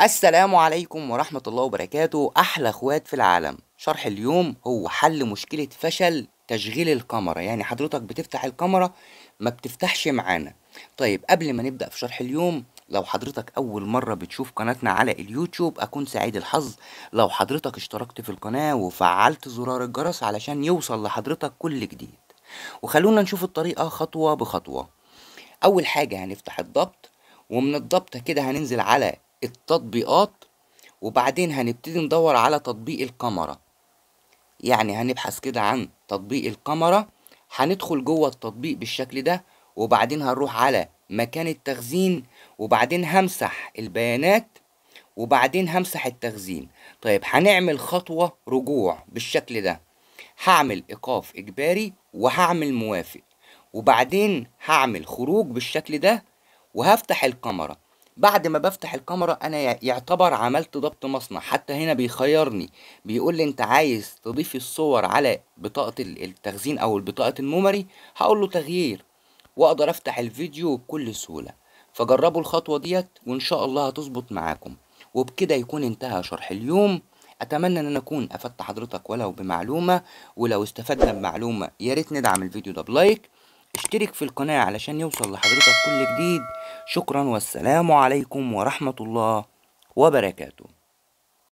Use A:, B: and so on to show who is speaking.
A: السلام عليكم ورحمة الله وبركاته أحلى أخوات في العالم شرح اليوم هو حل مشكلة فشل تشغيل الكاميرا يعني حضرتك بتفتح الكاميرا ما بتفتحش معانا طيب قبل ما نبدأ في شرح اليوم لو حضرتك أول مرة بتشوف قناتنا على اليوتيوب أكون سعيد الحظ لو حضرتك اشتركت في القناة وفعلت زرار الجرس علشان يوصل لحضرتك كل جديد وخلونا نشوف الطريقة خطوة بخطوة أول حاجة هنفتح الضبط ومن الضبط كده هننزل على التطبيقات وبعدين هنبتدي ندور على تطبيق الكاميرا يعني هنبحث كده عن تطبيق الكاميرا هندخل جوه التطبيق بالشكل ده وبعدين هنروح على مكان التخزين وبعدين همسح البيانات وبعدين همسح التخزين طيب هنعمل خطوة رجوع بالشكل ده هعمل إيقاف إجباري وهعمل موافق وبعدين هعمل خروج بالشكل ده وهفتح الكاميرا بعد ما بفتح الكاميرا انا يعتبر عملت ضبط مصنع حتى هنا بيخيرني بيقول لي انت عايز تضيف الصور على بطاقة التخزين او بطاقة الميموري هقول له تغيير واقدر افتح الفيديو بكل سهولة فجربوا الخطوة ديت وان شاء الله هتظبط معاكم وبكده يكون انتهى شرح اليوم اتمنى ان انا اكون افدت حضرتك ولو بمعلومة ولو استفدنا بمعلومة يا ريت ندعم الفيديو ده بلايك اشترك في القناة علشان يوصل لحضرتك كل جديد شكرا والسلام عليكم ورحمة الله وبركاته